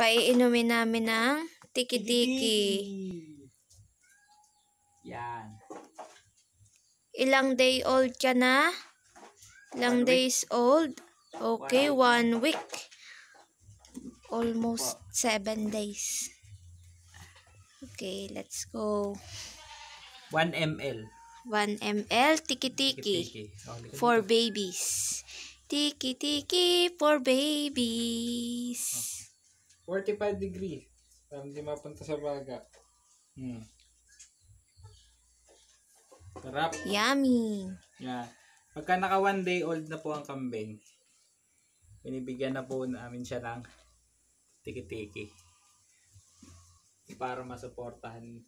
paiinumin namin ng tiki-tiki. Yan. Ilang day old ka na? Ilang one days week. old? Okay, one week. Almost seven days. Okay, let's go. 1 ml. 1 ml tiki-tiki for babies. Tiki-tiki for babies. Oh. 45 degree para hindi mapunta sa baga. Hmm. Sarap. Yummy. Yeah. Pagka naka one day old na po ang kambing, binibigyan na po namin siya ng tiki-tiki para masuportahan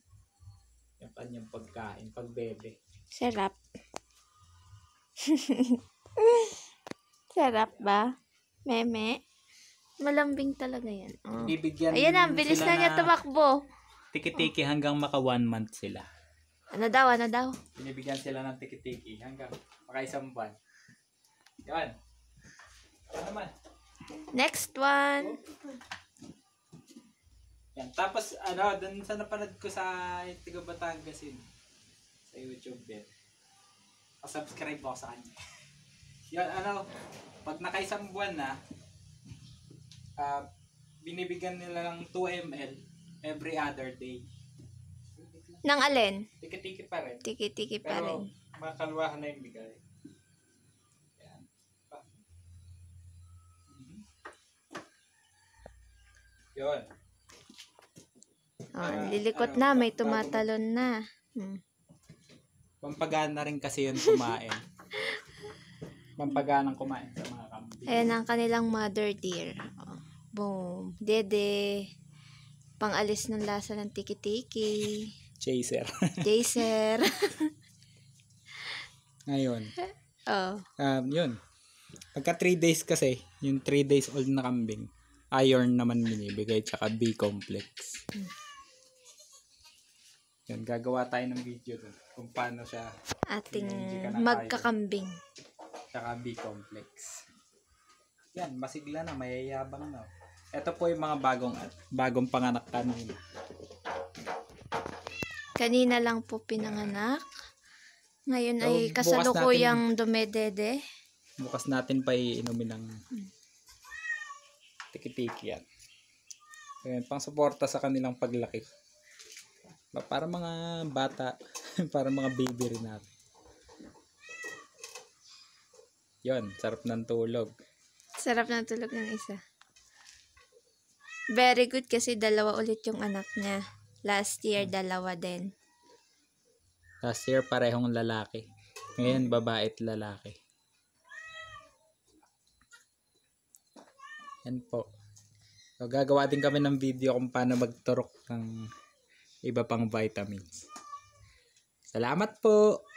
yung kanyang pagkain, pagbebe. Sarap. Sarap ba? Meme? Malambing talaga yan. Oh. Bibigyan Ayan na, bilis na niya tumakbo. Tiki-tiki hanggang maka one month sila. Ano daw, ano daw? Binibigyan sila ng tiki-tiki hanggang maka isang buwan. Yan. Ano naman? Next one. Yan. Tapos, ano, dun sa napanood ko sa Tiga Batangas yun. Sa YouTube yun. Subscribe ako sa kanya. yun, ano, pag naka isang buwan na, uh, binibigyan nila ng 2 ml every other day. Nang alin? Tiki-tiki pa rin. Tiki-tiki pa rin. Pero makalwahan na yung bigay. Yan. Pa. Mm-hmm. Yun. Oh, lilikot ano, na, may tumatalon na. Hmm. Pampagana rin kasi yun kumain. Pampaganang kumain sa mga kambing. Ayan ang kanilang mother dear. Boom. Dede. Pangalis ng lasa ng tiki-tiki. Chaser. Chaser. Ngayon. Oh. Um, yun. Pagka 3 days kasi, yung 3 days old na kambing, iron naman binibigay tsaka B-complex. Hmm. Yan, gagawa tayo ng video dun kung paano siya ating magkakambing. Tsaka B-complex. Yan, masigla na, mayayabang na. Ito po yung mga bagong bagong panganak kanina. Kanina lang po pinanganak. Ngayon so, ay kasalukuyang dumedede. Bukas natin pa iinumin ng tiki-tiki yan. Ayan, pang suporta sa kanilang paglaki. Para mga bata, para mga baby rin natin. Yun, sarap ng tulog. Sarap na tulog ng isa. Very good kasi dalawa ulit yung anak niya. Last year, dalawa din. Last year, parehong lalaki. Ngayon, babae at lalaki. Yan po. So, gagawa din kami ng video kung paano magturok ng iba pang vitamins. Salamat po!